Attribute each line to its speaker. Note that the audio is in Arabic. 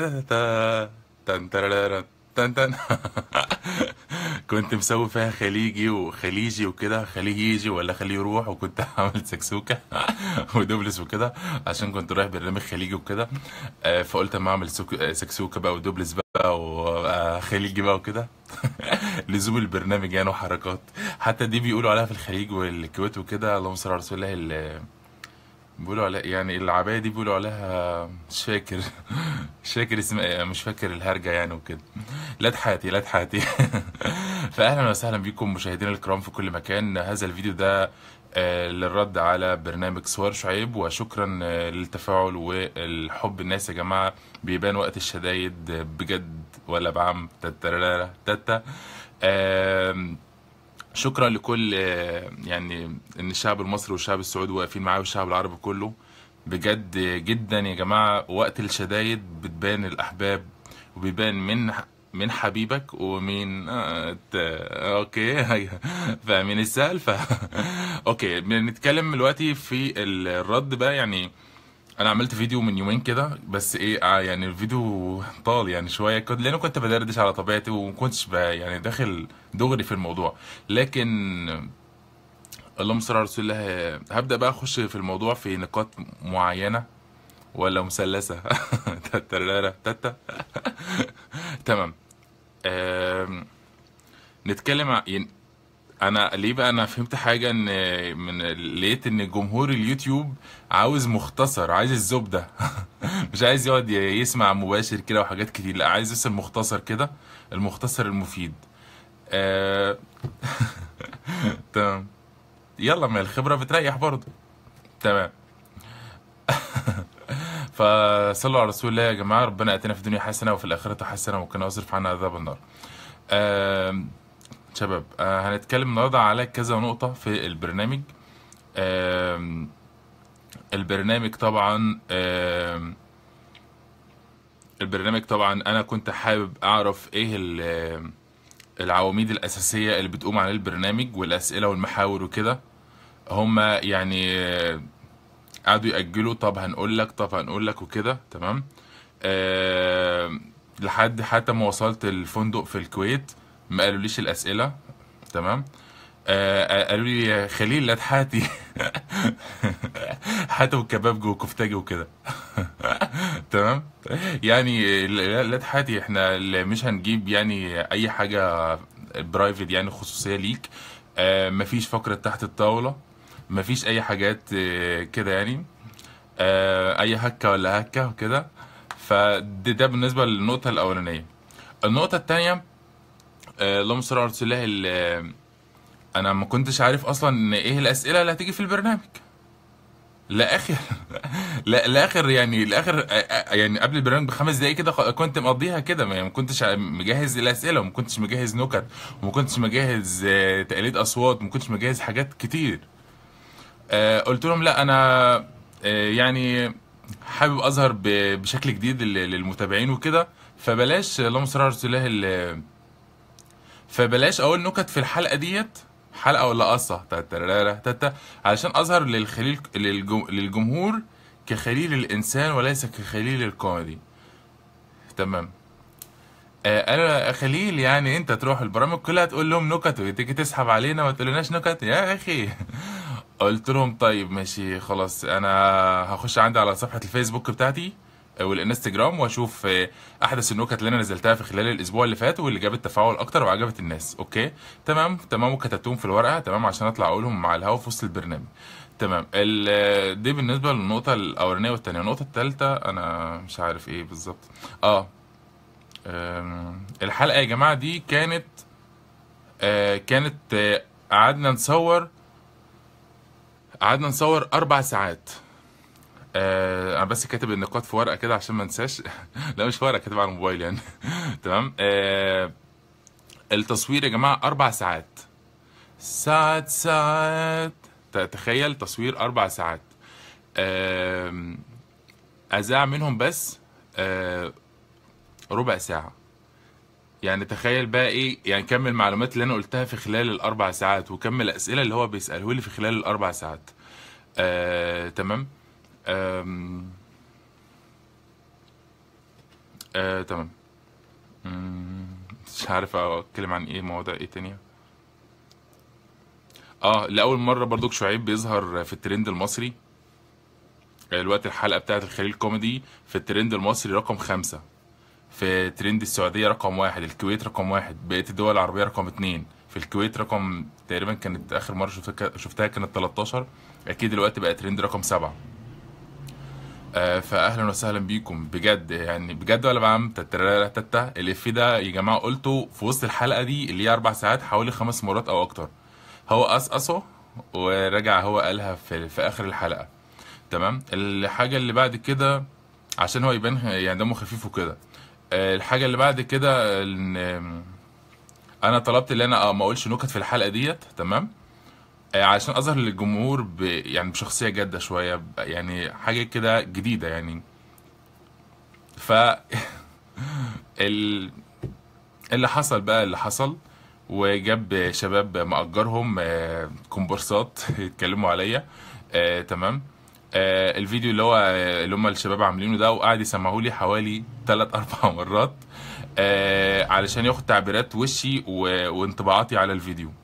Speaker 1: تن تن تن كنت مسوي فيها خليجي وخليجي وكده خليه يجي ولا خليه يروح وكنت عامل سكسوكه ودوبلس وكده عشان كنت رايح برنامج خليجي وكده آه، فقلت اما اعمل سكسوكه بقى ودوبلس بقى وخليجي آه، بقى وكده لزوم البرنامج يعني وحركات حتى دي بيقولوا عليها في الخليج والكويت وكده اللهم صل على رسول الله بيقولوا عليها يعني العباية دي بيقولوا عليها مش فاكر مش فاكر اسم يعني مش فاكر الهرجة يعني وكده لا تحاتي لا تحاتي فأهلا وسهلا بكم مشاهدينا الكرام في كل مكان هذا الفيديو ده آه، للرد على برنامج سوار شعيب وشكرا آه، للتفاعل والحب الناس يا جماعة بيبان وقت الشدايد بجد ولا بعم تتا شكرا لكل يعني ان الشعب المصري والشعب السعودي واقفين معايا والشعب العربي كله بجد جدا يا جماعه وقت الشدايد بتبان الاحباب وبيبان من من حبيبك ومن آه، اوكي فمن السهل اوكي بنتكلم دلوقتي في الرد بقى يعني انا عملت فيديو من يومين كده بس ايه آه يعني الفيديو طال يعني شويه كنت لانه كنت بدردش على طبيعتي وما كنتش يعني داخل دغري في الموضوع لكن اللهم صل على رسول الله هبدا بقى اخش في الموضوع في نقاط معينه ولا مثلثه تتا تمام نتكلم يعني انا ليه بقى انا فهمت حاجه ان من لقيت ان جمهور اليوتيوب عاوز مختصر عايز الزبده مش عايز يقعد يسمع مباشر كده وحاجات كتير لا عايز بس المختصر كده المختصر المفيد آه، تمام يلا ما الخبره بتريح برضه تمام فصلوا على رسول الله يا جماعه ربنا اتنا في الدنيا حسنه وفي الاخره حسنه وكنا اصرف عنا عذاب النار آه... شباب آه، هنتكلم النهارده على كذا نقطة في البرنامج البرنامج طبعا البرنامج طبعا انا كنت حابب اعرف ايه العواميد الاساسية اللي بتقوم عليه البرنامج والاسئلة والمحاور وكده هما يعني آه، قعدوا يأجلوا طب هنقول لك طب هنقول لك وكده تمام لحد حتى ما وصلت الفندق في الكويت ما قالوليش الاسئله تمام آه, آه، قالوا لي خليل لا تحاتي حاتوا الكبابجي وكفتاجي وكده تمام يعني لا تحاتي احنا مش هنجيب يعني اي حاجه برايفت يعني خصوصيه ليك آه مفيش فقره تحت الطاوله مفيش اي حاجات آه، كده يعني آه اي هكه ولا هكه وكده فده ده بالنسبه للنقطه الاولانيه النقطه الثانيه اللهم آه، صل على رسول الله انا ما كنتش عارف اصلا ان ايه الاسئله اللي هتيجي في البرنامج لاخر لا لاخر يعني لاخر آه، آه، يعني قبل البرنامج بخمس دقايق كده كنت مقضيها كده ما يعني كنتش مجهز الاسئله وما كنتش مجهز نكت وما كنتش مجهز تقليد اصوات وما كنتش مجهز حاجات كتير قلت لهم لا انا يعني حابب اظهر بشكل جديد للمتابعين وكده فبلاش اللهم صل على رسول الله فبلاش اقول نكت في الحلقه ديت حلقه ولا قصه علشان اظهر للخليل للجم... للجمهور كخليل الانسان وليس كخليل الكوميدي تمام آه، انا خليل يعني انت تروح البرامج كلها تقول لهم نكت وتيجي تسحب علينا ما تقولناش نكت يا اخي قلت لهم طيب ماشي خلاص انا هخش عندي على صفحه الفيسبوك بتاعتي والانستجرام واشوف آه، احدث النكت اللي انا نزلتها في خلال الاسبوع اللي فات واللي جابت تفاعل اكتر وعجبت الناس اوكي تمام تمام وكتبتهم في الورقه تمام عشان اطلع اقولهم مع الهوا في وسط البرنامج تمام آه، دي بالنسبه للنقطه الاولانيه والثانيه النقطه الثالثه انا مش عارف ايه بالظبط اه الحلقه يا جماعه دي كانت آه كانت آه، قعدنا آه نصور قعدنا نصور اربع ساعات آه انا بس كاتب النقاط في ورقه كده عشان ما انساش لا مش ورقه كاتب على الموبايل يعني تمام آه التصوير يا جماعه اربع ساعات ساعات ساعات تخيل تصوير اربع ساعات آه ازاع منهم بس آه ربع ساعه يعني تخيل بقى ايه يعني كم المعلومات اللي انا قلتها في خلال الاربع ساعات وكم الاسئله اللي هو بيساله لي في خلال الاربع ساعات آه تمام آه، تمام مش عارف اتكلم عن ايه مواضيع ايه تانية اه لاول مره برضو شعيب بيظهر في الترند المصري آه، دلوقتي الوقت الحلقه بتاعه الخليل كوميدي في الترند المصري رقم خمسة في ترند السعوديه رقم واحد الكويت رقم واحد بقيه الدول العربيه رقم اتنين في الكويت رقم تقريبا كانت اخر مره شفتها شفتها كانت 13 اكيد دلوقتي بقى ترند رقم سبعة آه، فاهلا وسهلا بيكم بجد يعني بجد ولا بعم تتا الاف ده يا جماعه قلته في وسط الحلقه دي اللي هي اربع ساعات حوالي خمس مرات او اكتر هو قصقصه ورجع هو قالها في, في اخر الحلقه تمام الحاجه اللي بعد كده عشان هو يبان يعني دمه خفيف وكده آه، الحاجه اللي بعد كده انا طلبت ان انا آه، ما اقولش نكت في الحلقه ديت تمام آه، علشان اظهر للجمهور ب... يعني بشخصيه جاده شويه ب... يعني حاجه كده جديده يعني ف ال... اللي حصل بقى اللي حصل وجاب شباب مأجرهم آه، كومبارسات يتكلموا عليا آه، تمام آه، الفيديو اللي هو آه، اللي هم الشباب عاملينه ده وقعد يسمعوه لي حوالي 3 اربع مرات آه، علشان ياخد تعبيرات وشي و... وانطباعاتي على الفيديو